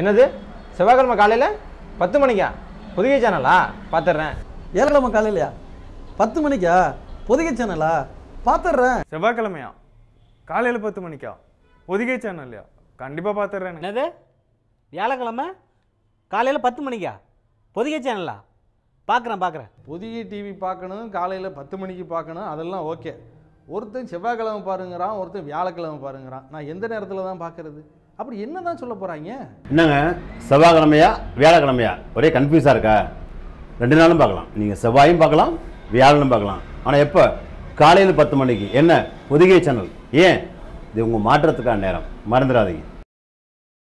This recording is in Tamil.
என்னது செவ்வாய்க்கிழமை காலையில் பத்து மணிக்கா புதுகை சேனலா பார்த்துட்றேன் ஏழக்கிழமை காலையிலையா பத்து மணிக்கா புதுகை சேனலா பார்த்துட்றேன் செவ்வாய்க்கிழமையா காலையில் பத்து மணிக்கா புதுகை சேனல்லையா கண்டிப்பாக பார்த்துட்றேன் என்னது வியாழக்கிழமை காலையில் பத்து மணிக்கா புதுகை சேனலா பார்க்குறேன் பார்க்குறேன் புதிய டிவி பார்க்கணும் காலையில் பத்து மணிக்கு பார்க்கணும் அதெல்லாம் ஓகே ஒருத்தன் செவ்வாய்க்கிழமை பாருங்கிறான் ஒருத்தன் வியாழக்கிழமை பாருங்கிறான் நான் எந்த நேரத்தில் தான் பார்க்குறது அப்படி என்னதான் சொல்ல போறாங்க என்னங்க கிழமையா வியாழக்கிழமையா ஒரே கன்ஃபியூஸா இருக்கா ரெண்டு நாளும் பார்க்கலாம் நீங்கள் செவ்வாயும் பார்க்கலாம் வியாழனும் பார்க்கலாம் ஆனால் எப்போ காலையில் பத்து மணிக்கு என்ன புதுகை சேனல் ஏன் இது உங்கள் மாற்றத்துக்கான நேரம் மறந்துடாதீங்க